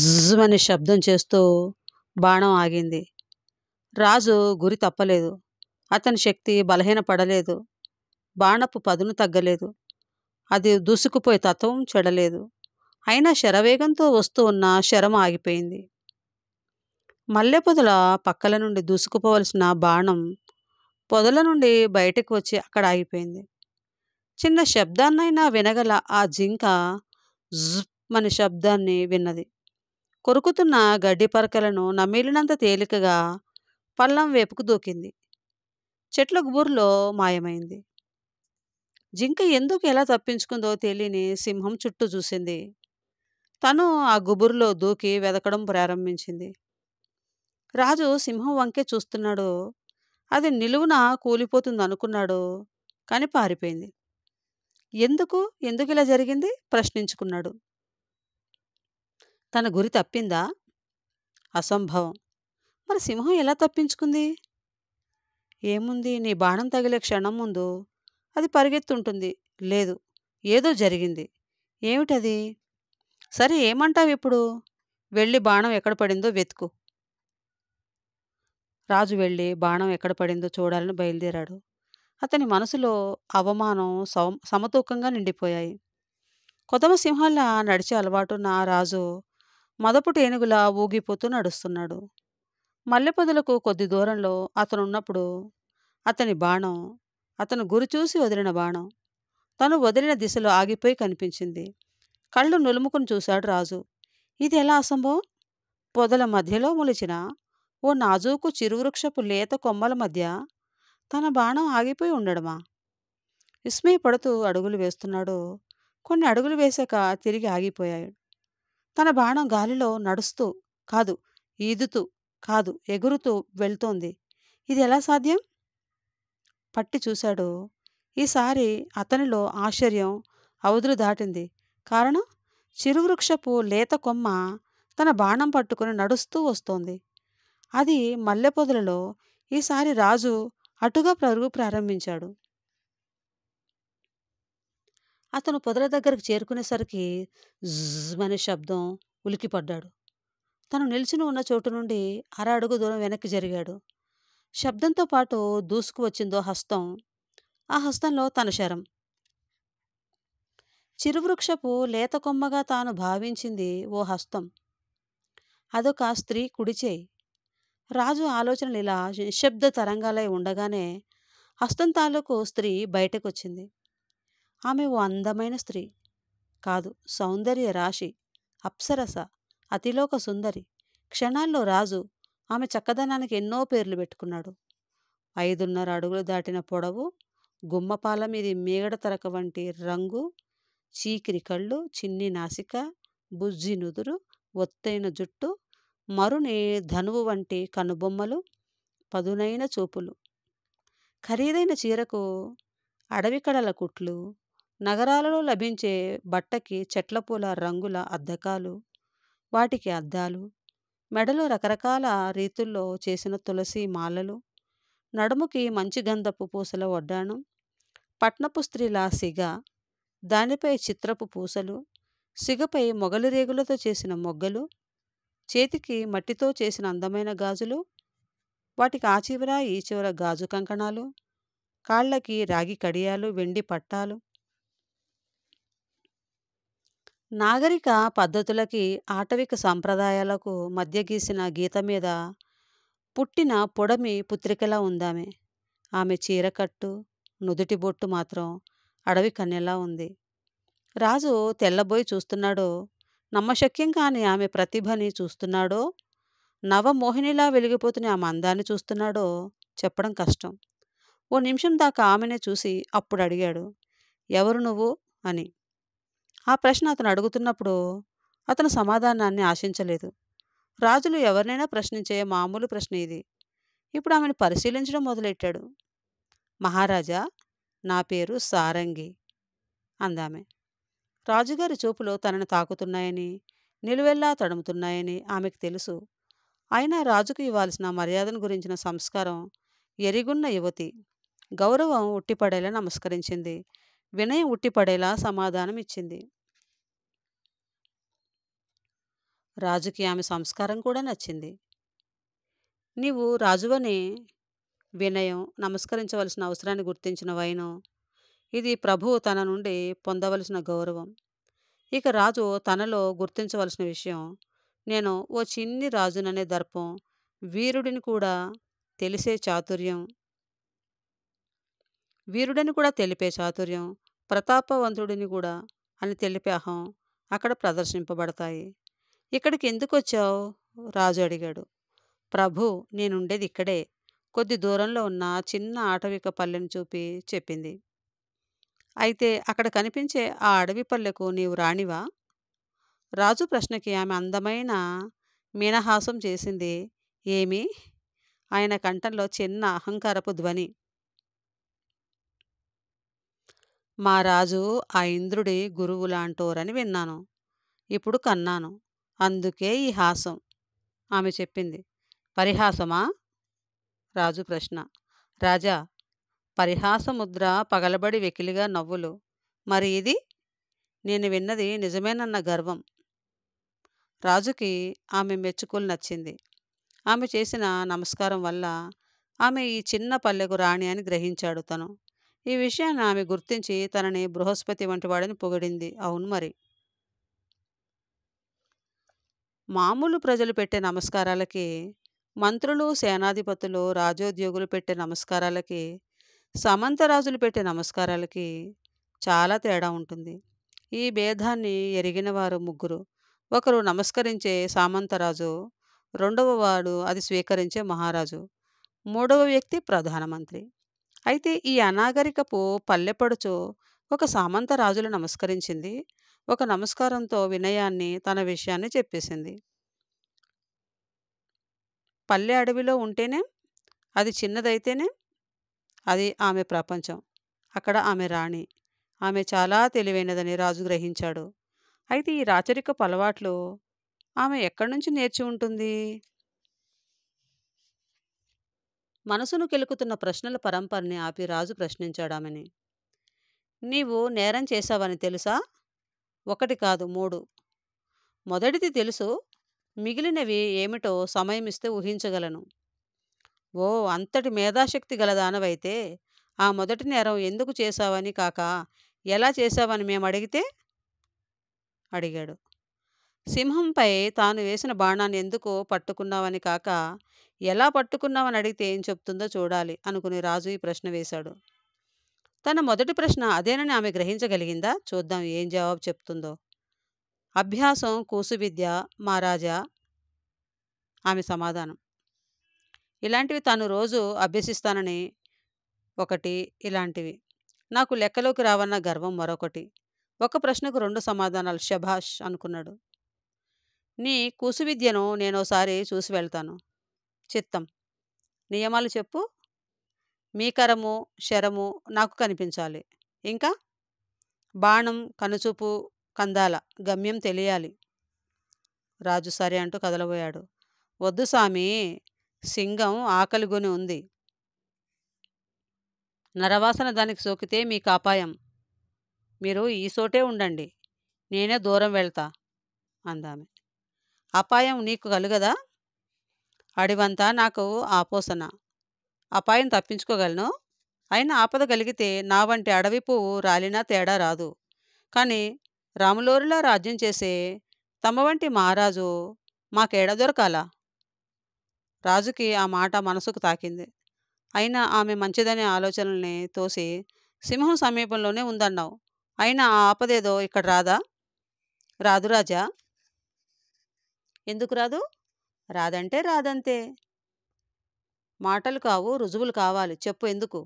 జ్జ్ అనే శబ్దం చేస్తూ బాణం ఆగింది రాజు గురి తప్పలేదు అతని శక్తి బలహీనపడలేదు బాణపు పదును తగ్గలేదు అది దూసుకుపోయే తత్వం చెడలేదు అయినా శరవేగంతో వస్తూ ఉన్న శరం ఆగిపోయింది మల్లె పొదల పక్కల నుండి దూసుకుపోవలసిన బాణం పొదల నుండి బయటకు వచ్చి అక్కడ ఆగిపోయింది చిన్న శబ్దాన్నైనా వినగల ఆ జింక జుప్ అనే శబ్దాన్ని విన్నది కొరుకుతున్న గడ్డి పరకలను నమిలినంత తేలికగా పళ్ళం వేపుకు దూకింది చెట్ల గుబురులో మాయమైంది జింక ఎందుకు ఎలా తప్పించుకుందో తెలియని సింహం చుట్టూ చూసింది తను ఆ గుబురులో దూకి వెదకడం ప్రారంభించింది రాజు సింహం వంకే చూస్తున్నాడు అది నిలువున కూలిపోతుంది అనుకున్నాడు కానీ పారిపోయింది ఎందుకు ఎందుకు ఇలా జరిగింది ప్రశ్నించుకున్నాడు తన గురి తప్పిందా అసంభవం మరి సింహం ఎలా తప్పించుకుంది ఏముంది నీ బాణం తగిలే క్షణం ముందు అది పరిగెత్తుంటుంది లేదు ఏదో జరిగింది ఏమిటది సరే ఏమంటావు ఇప్పుడు వెళ్ళి బాణం ఎక్కడ పడిందో వెతుకు రాజు వెళ్ళి బాణం ఎక్కడ పడిందో చూడాలని బయలుదేరాడు అతని మనసులో అవమానం సమతూకంగా నిండిపోయాయి కొత్తమ సింహాల నడిచే అలవాటు నా రాజు ఏనుగులా ఊగిపోతూ నడుస్తున్నాడు మల్లెపొదలకు కొద్ది దూరంలో అతనున్నప్పుడు అతని బాణం అతను గురి చూసి వదిలిన బాణం తను వదిలిన దిశలో ఆగిపోయి కనిపించింది కళ్ళు నులుముకుని చూశాడు రాజు ఇది ఎలా అసంభవం పొదల మధ్యలో మొలిచిన ఓ నాజూకు చిరువృక్షపు లేత కొమ్మల మధ్య తన బాణం ఆగిపోయి ఉండడమా విస్మయపడుతూ అడుగులు వేస్తున్నాడు కొన్ని అడుగులు వేశాక తిరిగి ఆగిపోయాడు తన బాణం గాలిలో నడుస్తూ కాదు ఈదుతూ కాదు ఎగురుతూ వెళ్తోంది ఇది ఎలా సాధ్యం పట్టి చూశాడు ఈసారి అతనిలో ఆశ్చర్యం అవధులు దాటింది కారణం చిరువృక్షపు లేత కొమ్మ తన బాణం పట్టుకుని నడుస్తూ వస్తోంది అది మల్లెపొదలలో ఈసారి రాజు అటుగా పరుగు ప్రారంభించాడు అతను పొదల దగ్గరకు చేరుకునేసరికి జ్జ్ అనే శబ్దం ఉలికిపడ్డాడు తను నిల్చుని ఉన్న చోటు నుండి అర అడుగు దూరం వెనక్కి జరిగాడు శబ్దంతో పాటు దూసుకు వచ్చిందో హస్తం ఆ హస్తంలో తన శరం చిరువృక్షపు లేత కొమ్మగా తాను భావించింది ఓ హస్తం అదొక స్త్రీ కుడిచేయి రాజు ఆలోచనలు ఇలా నిశ్శబ్ద తరంగాలై ఉండగానే హస్తం తాలూకు స్త్రీ బయటకొచ్చింది ఆమె ఓ అందమైన స్త్రీ కాదు సౌందర్య రాశి అప్సరస అతిలోక సుందరి క్షణాల్లో రాజు ఆమె చక్కదనానికి ఎన్నో పేర్లు పెట్టుకున్నాడు ఐదున్నర అడుగులు దాటిన పొడవు గుమ్మపాల మీది మేగడ తరక వంటి రంగు చీకిరి కళ్ళు చిన్ని నాసిక బుజ్జి నుదురు ఒత్తైన జుట్టు మరుని ధనువు వంటి కనుబొమ్మలు పదునైన చూపులు ఖరీదైన చీరకు అడవి కడల కుట్లు నగరాలలో లభించే బట్టకి చెట్లపూల రంగుల అద్దకాలు వాటికి అద్దాలు మెడలో రకరకాల రీతుల్లో చేసిన తులసి మాలలు నడుముకి మంచి గంధపు పూసల వడ్డాణం పట్నపు స్త్రీల సిగ దానిపై చిత్రపు పూసలు సిగపై మొగలు రేగులతో చేసిన మొగ్గలు చేతికి మట్టితో చేసిన అందమైన గాజులు వాటికి ఆ చివర ఈ చివర గాజు కంకణాలు కాళ్ళకి రాగి కడియాలు వెండి పట్టాలు నాగరిక పద్ధతులకి ఆటవిక సాంప్రదాయాలకు మధ్య గీసిన గీత మీద పుట్టిన పొడమి పుత్రికలా ఉందామె ఆమె చీరకట్టు నుదుటి బొట్టు మాత్రం అడవి కన్నెలా ఉంది రాజు తెల్లబోయి చూస్తున్నాడో నమ్మశక్యం కాని ఆమె ప్రతిభని చూస్తున్నాడో నవమోహినిలా వెలిగిపోతున్న ఆమె అందాన్ని చూస్తున్నాడో చెప్పడం కష్టం ఓ నిమిషం దాకా ఆమెనే చూసి అప్పుడు అడిగాడు ఎవరు నువ్వు అని ఆ ప్రశ్న అతను అడుగుతున్నప్పుడు అతను సమాధానాన్ని ఆశించలేదు రాజులు ఎవరినైనా ప్రశ్నించే మామూలు ప్రశ్న ఇది ఇప్పుడు ఆమెను పరిశీలించడం మొదలెట్టాడు మహారాజా నా పేరు సారంగి అందామె రాజుగారి చూపులో తనను తాకుతున్నాయని నిలువెల్లా తడుముతున్నాయని ఆమెకు తెలుసు అయినా రాజుకు ఇవ్వాల్సిన మర్యాదను గురించిన సంస్కారం ఎరిగున్న యువతి గౌరవం ఉట్టిపడేలా నమస్కరించింది వినయం ఉట్టిపడేలా సమాధానం ఇచ్చింది రాజుకి ఆమె సంస్కారం కూడా నచ్చింది నీవు రాజువని వినయం నమస్కరించవలసిన అవసరాన్ని గుర్తించిన వైనం ఇది ప్రభువు తన నుండి పొందవలసిన గౌరవం ఇక రాజు తనలో గుర్తించవలసిన విషయం నేను ఓ చిన్ని రాజుననే దర్పం వీరుడిని కూడా తెలిసే చాతుర్యం వీరుడని కూడా తెలిపే చాతుర్యం ప్రతాపవంతుడిని కూడా అని తెలిపే అహం అక్కడ ప్రదర్శింపబడతాయి ఇక్కడికి ఎందుకు వచ్చావు రాజు అడిగాడు ప్రభు నేనుండేది ఇక్కడే కొద్ది దూరంలో ఉన్న చిన్న ఆటవిక పల్లెను చూపి చెప్పింది అయితే అక్కడ కనిపించే ఆ అడవి పల్లెకు నీవు రాణివా రాజు ప్రశ్నకి ఆమె అందమైన మీనహాసం చేసింది ఏమి ఆయన కంఠంలో చిన్న అహంకారపు ధ్వని మా రాజు ఆ ఇంద్రుడి గురువు లాంటోరని విన్నాను ఇప్పుడు కన్నాను అందుకే ఈ హాసం ఆమె చెప్పింది పరిహాసమా రాజు ప్రశ్న రాజా పరిహాసముద్ర పగలబడి వెకిలిగా నవ్వులు మరి ఇది నేను విన్నది నిజమేనన్న గర్వం రాజుకి ఆమె మెచ్చుకులు నచ్చింది ఆమె చేసిన నమస్కారం వల్ల ఆమె ఈ చిన్న పల్లెకు రాణి అని గ్రహించాడు తను ఈ విషయాన్ని ఆమె గుర్తించి తనని బృహస్పతి వంటి వాడిని పొగిడింది అవును మరి మామూలు ప్రజలు పెట్టే నమస్కారాలకి మంత్రులు సేనాధిపతులు రాజోద్యోగులు పెట్టే నమస్కారాలకి సమంతరాజులు పెట్టే నమస్కారాలకి చాలా తేడా ఉంటుంది ఈ భేదాన్ని ఎరిగిన వారు ముగ్గురు ఒకరు నమస్కరించే సామంతరాజు రెండవ వాడు అది స్వీకరించే మహారాజు మూడవ వ్యక్తి ప్రధానమంత్రి అయితే ఈ అనాగరికపు పల్లెపడుచు ఒక సామంతరాజులు నమస్కరించింది ఒక నమస్కారంతో వినయాన్ని తన విషయాన్ని చెప్పేసింది పల్లె అడవిలో ఉంటేనే అది చిన్నదైతేనే అది ఆమె ప్రపంచం అక్కడ ఆమె రాణి ఆమె చాలా తెలివైనదని రాజు గ్రహించాడు అయితే ఈ రాచరిక పలవాట్లు ఆమె ఎక్కడి నుంచి నేర్చి ఉంటుంది మనసును కెలుకుతున్న ప్రశ్నల పరంపరని ఆపి రాజు ప్రశ్నించాడామని నీవు నేరం చేశావని తెలుసా ఒకటి కాదు మూడు మొదటిది తెలుసు మిగిలినవి ఏమిటో సమయమిస్తే ఊహించగలను ఓ అంతటి మేధాశక్తి గలదానవైతే ఆ మొదటి నేరం ఎందుకు చేశావని కాక ఎలా చేశావని మేము అడిగితే అడిగాడు సింహంపై తాను వేసిన బాణాన్ని ఎందుకు పట్టుకున్నావని కాక ఎలా పట్టుకున్నావని అడిగితే ఏం చెప్తుందో చూడాలి అనుకుని రాజు ఈ ప్రశ్న వేశాడు తన మొదటి ప్రశ్న అదేనని ఆమె గ్రహించగలిగిందా చూద్దాం ఏం జవాబు చెప్తుందో అభ్యాసం కూసు విద్య మహారాజా ఆమె సమాధానం ఇలాంటివి తాను రోజు అభ్యసిస్తానని ఒకటి ఇలాంటివి నాకు లెక్కలోకి రావన్న గర్వం మరొకటి ఒక ప్రశ్నకు రెండు సమాధానాలు శభాష్ అనుకున్నాడు నీ కూసు విద్యను నేను ఒకసారి చూసి వెళ్తాను చిత్తం నియమాలు చెప్పు మీ కరము శరము నాకు కనిపించాలి ఇంకా బాణం కనుచూపు కందాల గమ్యం తెలియాలి రాజు సరే అంటూ కదలబోయాడు వద్దు స్వామి సింగం ఆకలిగొని ఉంది నరవాసన దానికి సోకితే మీకు అపాయం మీరు ఈ ఉండండి నేనే దూరం వెళ్తా అందామె అపాయం నీకు కలుగదా అడివంతా నాకు ఆపోసన అపాయం తప్పించుకోగలను అయినా ఆపద కలిగితే నా వంటి అడవి పువ్వు రాలినా తేడా రాదు కానీ రాములోరులా రాజ్యం చేసే తమ వంటి మహారాజు మాకేడ దొరకాలా రాజుకి ఆ మాట మనసుకు తాకింది అయినా ఆమె మంచిదనే ఆలోచనల్ని తోసి సింహం సమీపంలోనే ఉందన్నావు అయినా ఆ ఆపదేదో ఇక్కడ రాదా రాదు రాజా ఎందుకు రాదు రాదంటే రాదంతే మాటలు కావు రుజువులు కావాలి చెప్పు ఎందుకు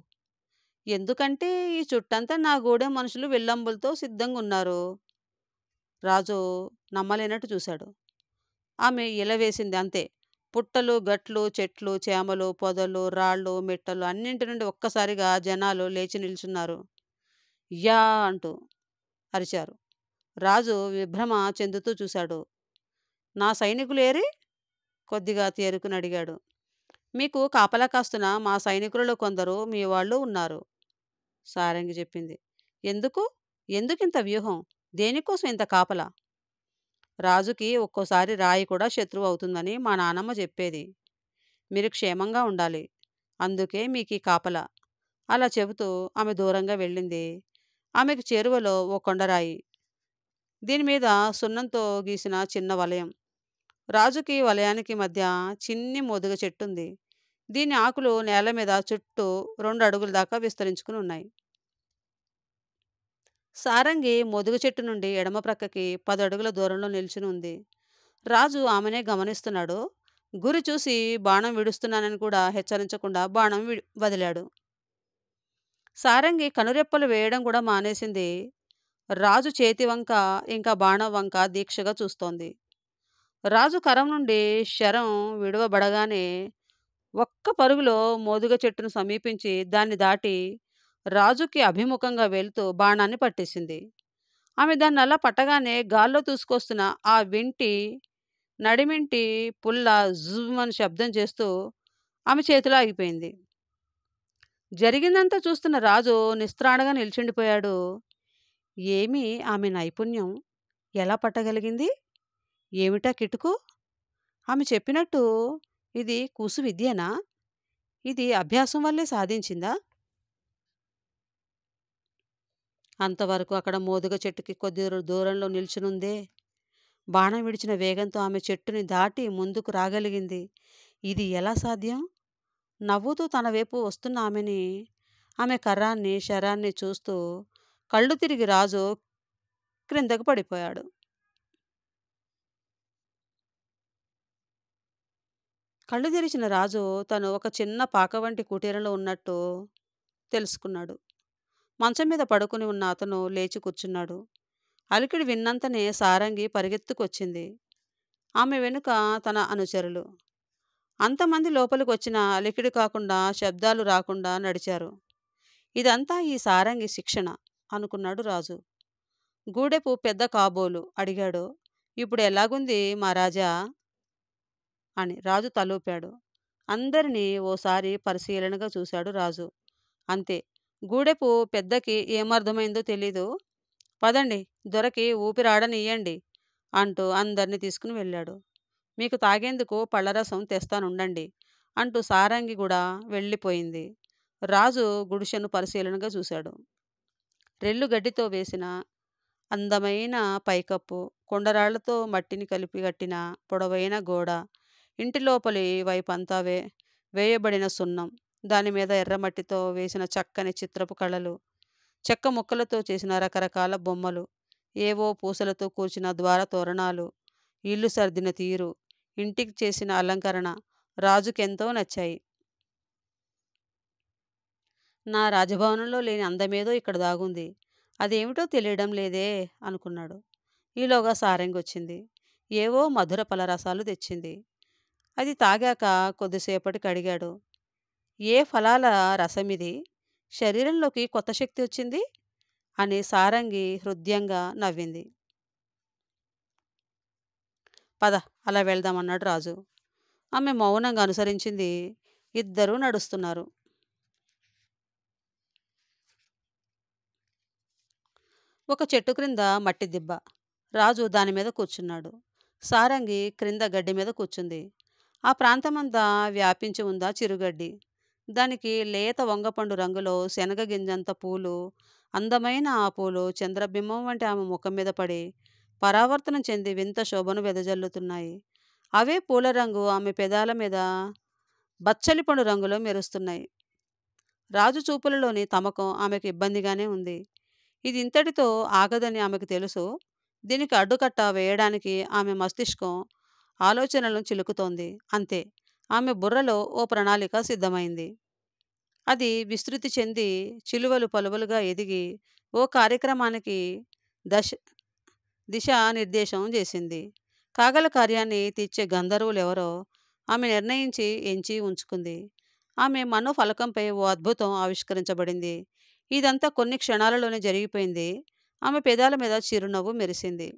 ఎందుకంటే ఈ చుట్టంతా నా గూడె మనుషులు విల్లంబులతో సిద్ధంగా ఉన్నారు రాజు నమ్మలేనట్టు చూశాడు ఆమె ఇలవేసింది అంతే పుట్టలు గట్లు చెట్లు చేమలు పొదలు రాళ్ళు మెట్టలు అన్నింటి నుండి ఒక్కసారిగా జనాలు లేచి నిల్చున్నారు యా అంటూ అరిచారు రాజు విభ్రమ చెందుతూ చూశాడు నా సైనికులేరి కొద్దిగా తేరుకుని అడిగాడు మీకు కాపలా కాస్తున్న మా సైనికులలో కొందరు మీ వాళ్ళు ఉన్నారు సారంగి చెప్పింది ఎందుకు ఎందుకింత వ్యూహం దేనికోసం ఇంత కాపలా రాజుకి ఒక్కోసారి రాయి కూడా శత్రువు అవుతుందని మా నానమ్మ చెప్పేది మీరు క్షేమంగా ఉండాలి అందుకే మీకు ఈ కాపల అలా చెబుతూ ఆమె దూరంగా వెళ్ళింది ఆమెకు చేరువలో ఓ కొండరాయి దీని మీద సున్నంతో గీసిన చిన్న వలయం రాజుకి వలయానికి మధ్య చిన్ని మోదుగ చెట్టుంది దీని ఆకులు నేల మీద చుట్టూ రెండు అడుగుల దాకా విస్తరించుకుని ఉన్నాయి సారంగి మోదుగ చెట్టు నుండి ఎడమ ప్రక్కకి పది అడుగుల దూరంలో నిల్చుని ఉంది రాజు ఆమెనే గమనిస్తున్నాడు గురి చూసి బాణం విడుస్తున్నానని కూడా హెచ్చరించకుండా బాణం వదిలాడు సారంగి కనురెప్పలు వేయడం కూడా మానేసింది రాజు చేతి వంక ఇంకా బాణం వంక దీక్షగా చూస్తోంది రాజు కరం నుండి శరం విడవబడగానే ఒక్క పరుగులో మోదుగ చెట్టును సమీపించి దాన్ని దాటి రాజుకి అభిముఖంగా వెళ్తూ బాణాన్ని పట్టేసింది ఆమె దాన్ని అలా పట్టగానే గాల్లో దూసుకొస్తున్న ఆ వింటి నడిమింటి పుల్ల జుమని శబ్దం చేస్తూ ఆమె చేతిలో ఆగిపోయింది జరిగిందంతా చూస్తున్న రాజు నిస్త్రాణగా నిల్చుండిపోయాడు ఏమి ఆమె నైపుణ్యం ఎలా పట్టగలిగింది ఏమిటా కిటుకు ఆమె చెప్పినట్టు ఇది కూసు విద్యనా ఇది అభ్యాసం వల్లే సాధించిందా అంతవరకు అక్కడ మోదుగ చెట్టుకి కొద్ది దూరంలో నిల్చునుందే బాణం విడిచిన వేగంతో ఆమె చెట్టుని దాటి ముందుకు రాగలిగింది ఇది ఎలా సాధ్యం నవ్వుతూ తన వైపు వస్తున్న ఆమెని ఆమె కర్రాన్ని శరాన్ని చూస్తూ కళ్ళు తిరిగి రాజు క్రిందకు పడిపోయాడు కళ్ళు తెరిచిన రాజు తను ఒక చిన్న పాక వంటి కుటీరంలో ఉన్నట్టు తెలుసుకున్నాడు మంచం మీద పడుకుని ఉన్న అతను లేచి కూర్చున్నాడు అలికిడి విన్నంతనే సారంగి పరిగెత్తుకొచ్చింది ఆమె వెనుక తన అనుచరులు అంతమంది లోపలికి వచ్చిన అలికిడి కాకుండా శబ్దాలు రాకుండా నడిచారు ఇదంతా ఈ సారంగి శిక్షణ అనుకున్నాడు రాజు గూడెపు పెద్ద కాబోలు అడిగాడు ఇప్పుడు ఎలాగుంది మా రాజా అని రాజు తలూపాడు అందరినీ ఓసారి పరిశీలనగా చూశాడు రాజు అంతే గూడెపు పెద్దకి ఏమర్థమైందో తెలీదు పదండి దొరకి ఊపిరాడనియ్యండి అంటూ అందరినీ తీసుకుని వెళ్ళాడు మీకు తాగేందుకు పళ్ళరసం తెస్తానుండండి అంటూ సారంగి కూడా వెళ్ళిపోయింది రాజు గుడిసెను పరిశీలనగా చూశాడు రెల్లు గడ్డితో వేసిన అందమైన పైకప్పు కొండరాళ్లతో మట్టిని కలిపి కట్టిన పొడవైన గోడ ఇంటి లోపలి వైపు అంతావే వేయబడిన సున్నం దానిమీద ఎర్రమట్టితో వేసిన చక్కని చిత్రపు కళలు చెక్క ముక్కలతో చేసిన రకరకాల బొమ్మలు ఏవో పూసలతో కూర్చిన ద్వార తోరణాలు ఇల్లు సర్దిన తీరు ఇంటికి చేసిన అలంకరణ రాజుకెంతో నచ్చాయి నా రాజభవనంలో లేని అందమేదో ఇక్కడ దాగుంది అదేమిటో తెలియడం లేదే అనుకున్నాడు ఈలోగా సారంగి వచ్చింది ఏవో మధుర పలరసాలు తెచ్చింది అది తాగాక కొద్దిసేపటికి అడిగాడు ఏ ఫలాల రసమిది శరీరంలోకి కొత్త శక్తి వచ్చింది అని సారంగి హృదయంగా నవ్వింది పద అలా వెళ్దామన్నాడు రాజు ఆమె మౌనంగా అనుసరించింది ఇద్దరూ నడుస్తున్నారు ఒక చెట్టు క్రింద మట్టి దిబ్బ రాజు దాని మీద కూర్చున్నాడు సారంగి క్రింద గడ్డి మీద కూర్చుంది ఆ ప్రాంతమంతా వ్యాపించి ఉందా చిరుగడ్డి దానికి లేత వంగపండు రంగులో శనగ గింజంత పూలు అందమైన ఆ పూలు చంద్రబింబం వంటి ఆమె ముఖం మీద పడి పరావర్తనం చెంది వింత శోభను వెదజల్లుతున్నాయి అవే పూల రంగు ఆమె పెదాల మీద బచ్చలిపండు రంగులో మెరుస్తున్నాయి రాజు చూపులలోని తమకం ఆమెకు ఇబ్బందిగానే ఉంది ఇది ఇంతటితో ఆగదని ఆమెకు తెలుసు దీనికి అడ్డుకట్ట వేయడానికి ఆమె మస్తిష్కం ఆలోచనలను చిలుకుతోంది అంతే ఆమె బుర్రలో ఓ ప్రణాళిక సిద్ధమైంది అది విస్తృతి చెంది చిలువలు పలువలుగా ఎదిగి ఓ కార్యక్రమానికి దశ దిశ నిర్దేశం చేసింది కాగల కార్యాన్ని తీర్చే గంధర్వులెవరో ఆమె నిర్ణయించి ఎంచి ఉంచుకుంది ఆమె మనోఫలకంపై ఓ అద్భుతం ఆవిష్కరించబడింది ఇదంతా కొన్ని క్షణాలలోనే జరిగిపోయింది ఆమె పెదాల మీద చిరునవ్వు మెరిసింది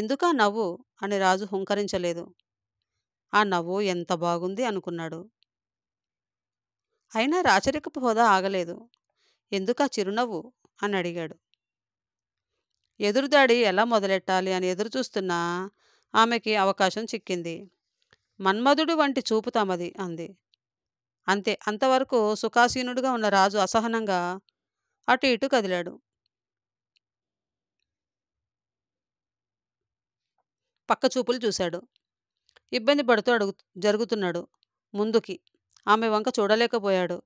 ఎందుకా నవ్వు అని రాజు హుంకరించలేదు ఆ నవ్వు ఎంత బాగుంది అనుకున్నాడు అయినా రాచరికపు హోదా ఆగలేదు ఎందుకా చిరునవ్వు అని అడిగాడు ఎదురుదాడి ఎలా మొదలెట్టాలి అని ఎదురు చూస్తున్నా ఆమెకి అవకాశం చిక్కింది మన్మధుడు వంటి చూపు తమది అంది అంతే అంతవరకు సుఖాసీనుడుగా ఉన్న రాజు అసహనంగా అటు ఇటు కదిలాడు పక్కచూపులు చూశాడు ఇబ్బంది పడుతూ అడుగు జరుగుతున్నాడు ముందుకి ఆమె వంక చూడలేకపోయాడు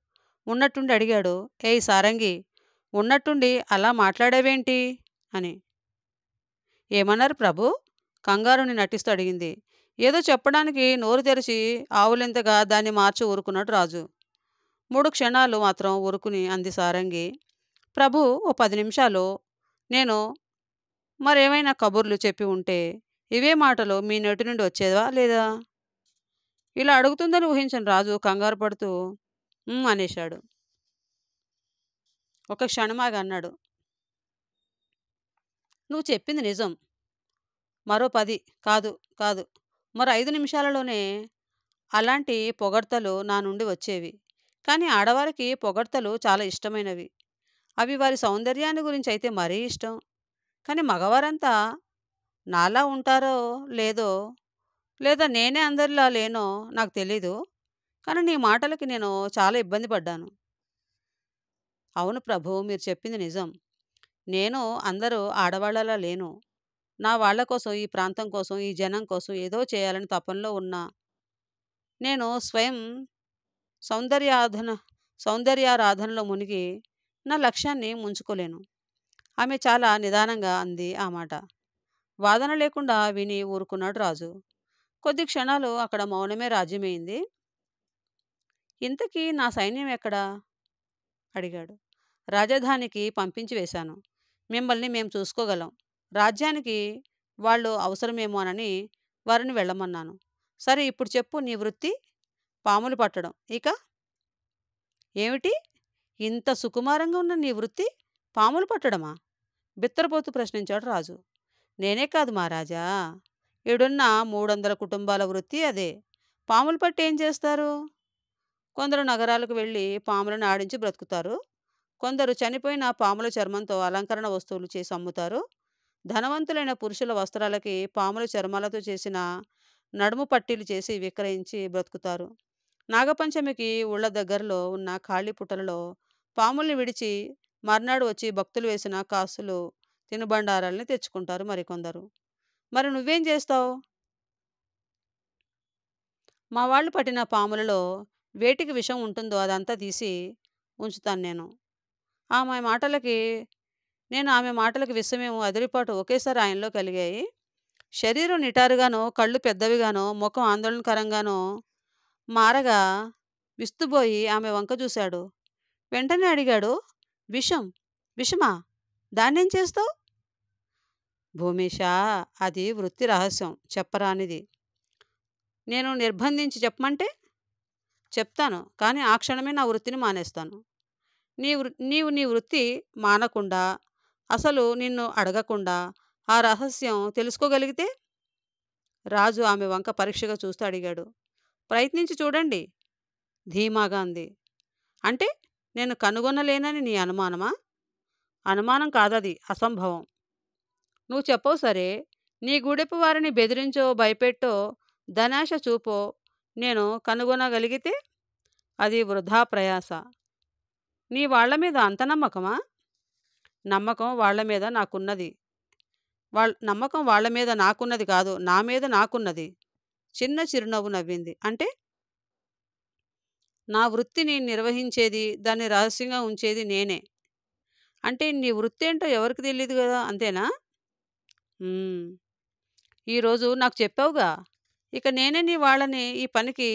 ఉన్నట్టుండి అడిగాడు ఏయ్ సారంగి ఉన్నట్టుండి అలా మాట్లాడావేంటి అని ఏమన్నారు ప్రభు కంగారుని నటిస్తూ అడిగింది ఏదో చెప్పడానికి నోరు తెరిచి ఆవులింతగా దాన్ని మార్చి ఊరుకున్నాడు రాజు మూడు క్షణాలు మాత్రం ఊరుకుని అంది సారంగి ప్రభు ఓ పది నిమిషాలు నేను మరేమైనా కబుర్లు చెప్పి ఉంటే ఇవే మాటలు మీ నోటి నుండి వచ్చేదా లేదా ఇలా అడుగుతుందని ఊహించిన రాజు కంగారు పడుతూ అనేశాడు ఒక క్షణమాగా అన్నాడు నువ్వు చెప్పింది నిజం మరో పది కాదు కాదు మరో ఐదు నిమిషాలలోనే అలాంటి పొగడ్తలు నా నుండి వచ్చేవి కానీ ఆడవారికి పొగడ్తలు చాలా ఇష్టమైనవి అవి వారి సౌందర్యాన్ని గురించి అయితే మరీ ఇష్టం కానీ మగవారంతా నాలా ఉంటారో లేదో లేదా నేనే అందరిలా లేనో నాకు తెలీదు కానీ నీ మాటలకి నేను చాలా ఇబ్బంది పడ్డాను అవును ప్రభు మీరు చెప్పింది నిజం నేను అందరూ ఆడవాళ్ళలా లేను నా వాళ్ళ కోసం ఈ ప్రాంతం కోసం ఈ జనం కోసం ఏదో చేయాలని తపనలో ఉన్నా నేను స్వయం సౌందర్యాధన సౌందర్యారాధనలో మునిగి నా లక్ష్యాన్ని ముంచుకోలేను ఆమె చాలా నిదానంగా అంది ఆ మాట వాదన లేకుండా విని ఊరుకున్నాడు రాజు కొద్ది క్షణాలు అక్కడ మౌనమే రాజ్యమైంది ఇంతకీ నా సైన్యం ఎక్కడా అడిగాడు రాజధానికి పంపించి వేశాను మిమ్మల్ని మేము చూసుకోగలం రాజ్యానికి వాళ్ళు అవసరమేమోనని వారిని వెళ్ళమన్నాను సరే ఇప్పుడు చెప్పు నీ వృత్తి పాములు పట్టడం ఇక ఏమిటి ఇంత సుకుమారంగా ఉన్న నీ వృత్తి పాములు పట్టడమా బిత్తరపోతూ ప్రశ్నించాడు రాజు నేనే కాదు మహారాజా ఇడున్న మూడు వందల కుటుంబాల వృత్తి అదే పాములు పట్టి ఏం చేస్తారు కొందరు నగరాలకు వెళ్ళి పాములను ఆడించి బ్రతుకుతారు కొందరు చనిపోయిన పాముల చర్మంతో అలంకరణ వస్తువులు చేసి అమ్ముతారు ధనవంతులైన పురుషుల వస్త్రాలకి పాముల చర్మాలతో చేసిన నడుము పట్టీలు చేసి విక్రయించి బ్రతుకుతారు నాగపంచమికి ఊళ్ళ దగ్గరలో ఉన్న ఖాళీ పుట్టలలో పాముల్ని విడిచి మర్నాడు వచ్చి భక్తులు వేసిన కాసులు తినుబండారాలని తెచ్చుకుంటారు మరికొందరు మరి నువ్వేం చేస్తావు మా వాళ్ళు పట్టిన పాములలో వేటికి విషం ఉంటుందో అదంతా తీసి ఉంచుతాను నేను ఆమె మాటలకి నేను ఆమె మాటలకి విషమేమో అదిరిపాటు ఒకేసారి ఆయనలో కలిగాయి శరీరం నిటారుగానో కళ్ళు పెద్దవిగానో ముఖం ఆందోళనకరంగానో మారగా విస్తుబోయి ఆమె వంక చూశాడు వెంటనే అడిగాడు విషం విషమా దాన్నేం చేస్తావు భూమిష అది వృత్తి రహస్యం చెప్పరానిది నేను నిర్బంధించి చెప్పమంటే చెప్తాను కానీ ఆ క్షణమే నా వృత్తిని మానేస్తాను నీ నీవు నీ వృత్తి మానకుండా అసలు నిన్ను అడగకుండా ఆ రహస్యం తెలుసుకోగలిగితే రాజు ఆమె వంక పరీక్షగా చూస్తూ అడిగాడు ప్రయత్నించి చూడండి ధీమాగా అంది అంటే నేను కనుగొనలేనని నీ అనుమానమా అనుమానం కాదది అసంభవం నువ్వు చెప్పవు సరే నీ గుడెపు వారిని బెదిరించో భయపెట్టో ధనాశ చూపో నేను కనుగొనగలిగితే అది వృధా ప్రయాస నీ వాళ్ల మీద అంత నమ్మకమా నమ్మకం వాళ్ల మీద నాకున్నది వాళ్ళ నమ్మకం వాళ్ల మీద నాకున్నది కాదు నా మీద నాకున్నది చిన్న చిరునవ్వు నవ్వింది అంటే నా వృత్తిని నిర్వహించేది దాన్ని రహస్యంగా ఉంచేది నేనే అంటే నీ వృత్తి ఏంటో ఎవరికి తెలియదు కదా అంతేనా? ఈరోజు నాకు చెప్పావుగా! ఇక నేనే నీ వాళ్ళని ఈ పనికి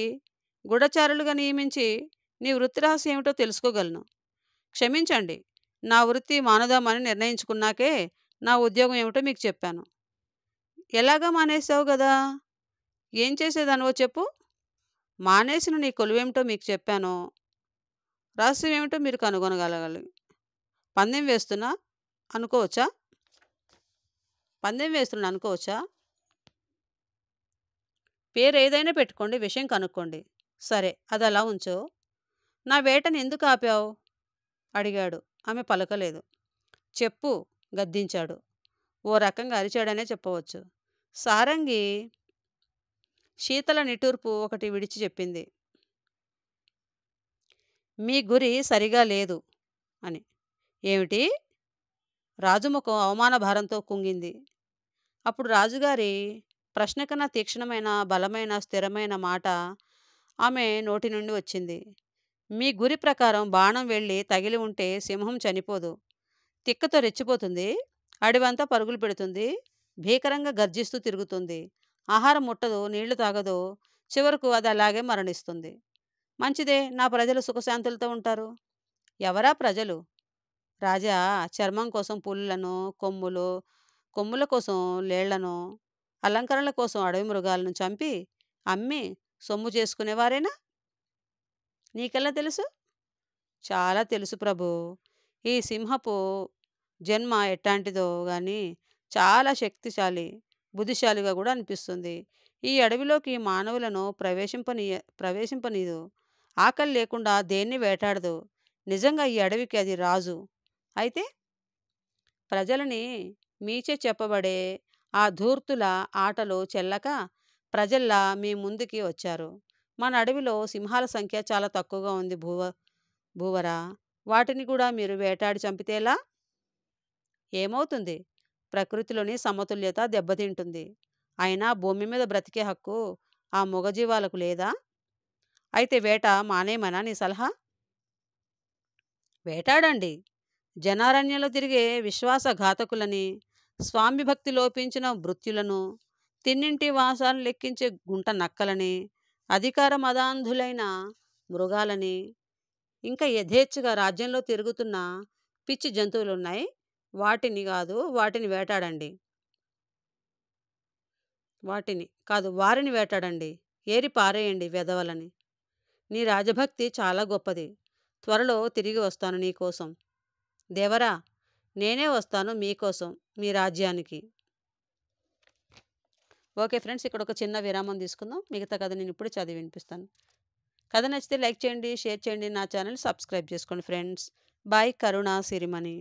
గూఢచారులుగా నియమించి నీ వృత్తి రహస్యం ఏమిటో తెలుసుకోగలను. క్షమించండి. నా వృత్తి మానదామని నిర్ణయించుకున్నాకే నా ఉద్యోగం ఏమిటో మీకు చెప్పాను. ఎలాగా మానేసావు కదా ఏం చేసేదానివో చెప్పు? మానేసిన నీ కొలువేమిటో మీకు చెప్పాను. రహస్యం ఏమిటో మీరు కనుగొనగలగాలి. పందెం వేస్తున్నా అనుకోవచ్చా పందెం వేస్తున్నా అనుకోవచ్చా పేరు ఏదైనా పెట్టుకోండి విషయం కనుక్కోండి సరే అది అలా ఉంచో నా వేటని ఎందుకు ఆపావు అడిగాడు ఆమె పలకలేదు చెప్పు గద్దించాడు ఓ రకంగా అరిచాడనే చెప్పవచ్చు సారంగి శీతల నిటూర్పు ఒకటి విడిచి చెప్పింది మీ గురి సరిగా లేదు అని ఏమిటి రాజుముఖం అవమాన భారంతో కుంగింది అప్పుడు రాజుగారి ప్రశ్నకన్నా తీక్షణమైన బలమైన స్థిరమైన మాట ఆమె నోటి నుండి వచ్చింది మీ గురి ప్రకారం బాణం వెళ్ళి తగిలి ఉంటే సింహం చనిపోదు తిక్కతో రెచ్చిపోతుంది అడివంతా పరుగులు పెడుతుంది భీకరంగా గర్జిస్తూ తిరుగుతుంది ఆహారం ముట్టదు నీళ్లు తాగదు చివరకు అది అలాగే మరణిస్తుంది మంచిదే నా ప్రజలు సుఖశాంతులతో ఉంటారు ఎవరా ప్రజలు రాజా చర్మం కోసం పులులను కొమ్ములు కొమ్ముల కోసం లేళ్లను అలంకరణల కోసం అడవి మృగాలను చంపి అమ్మి సొమ్ము చేసుకునేవారేనా నీకెలా తెలుసు చాలా తెలుసు ప్రభు ఈ సింహపు జన్మ ఎట్లాంటిదో కానీ చాలా శక్తిశాలి బుద్ధిశాలిగా కూడా అనిపిస్తుంది ఈ అడవిలోకి మానవులను ప్రవేశింపనీయ ప్రవేశింపనీదు ఆకలి లేకుండా దేన్ని వేటాడదు నిజంగా ఈ అడవికి అది రాజు అయితే ప్రజలని మీచే చెప్పబడే ఆ ధూర్తుల ఆటలు చెల్లక ప్రజల్లా మీ ముందుకి వచ్చారు మన అడవిలో సింహాల సంఖ్య చాలా తక్కువగా ఉంది భూవ భూవరా వాటిని కూడా మీరు వేటాడి చంపితేలా ఏమవుతుంది ప్రకృతిలోని సమతుల్యత దెబ్బతింటుంది అయినా భూమి మీద బ్రతికే హక్కు ఆ మొగజీవాలకు లేదా అయితే వేట మానేమనా నీ సలహా వేటాడండి జనారణ్యంలో తిరిగే విశ్వాసఘాతకులని స్వామి భక్తి లోపించిన భృత్యులను తిన్నింటి వాసాలను లెక్కించే గుంట నక్కలని అధికార మదాంధులైన మృగాలని ఇంకా యథేచ్ఛగా రాజ్యంలో తిరుగుతున్న పిచ్చి జంతువులు ఉన్నాయి వాటిని కాదు వాటిని వేటాడండి వాటిని కాదు వారిని వేటాడండి ఏరి పారేయండి వెదవలని నీ రాజభక్తి చాలా గొప్పది త్వరలో తిరిగి వస్తాను నీకోసం దేవరా నేనే వస్తాను మీకోసం మీ రాజ్యానికి ఓకే ఫ్రెండ్స్ ఇక్కడ ఒక చిన్న విరామం తీసుకుందాం మిగతా కథ నేను ఇప్పుడు చదివి వినిపిస్తాను కథ నచ్చితే లైక్ చేయండి షేర్ చేయండి నా ఛానల్ సబ్స్క్రైబ్ చేసుకోండి ఫ్రెండ్స్ బాయ్ కరుణ సిరిమణి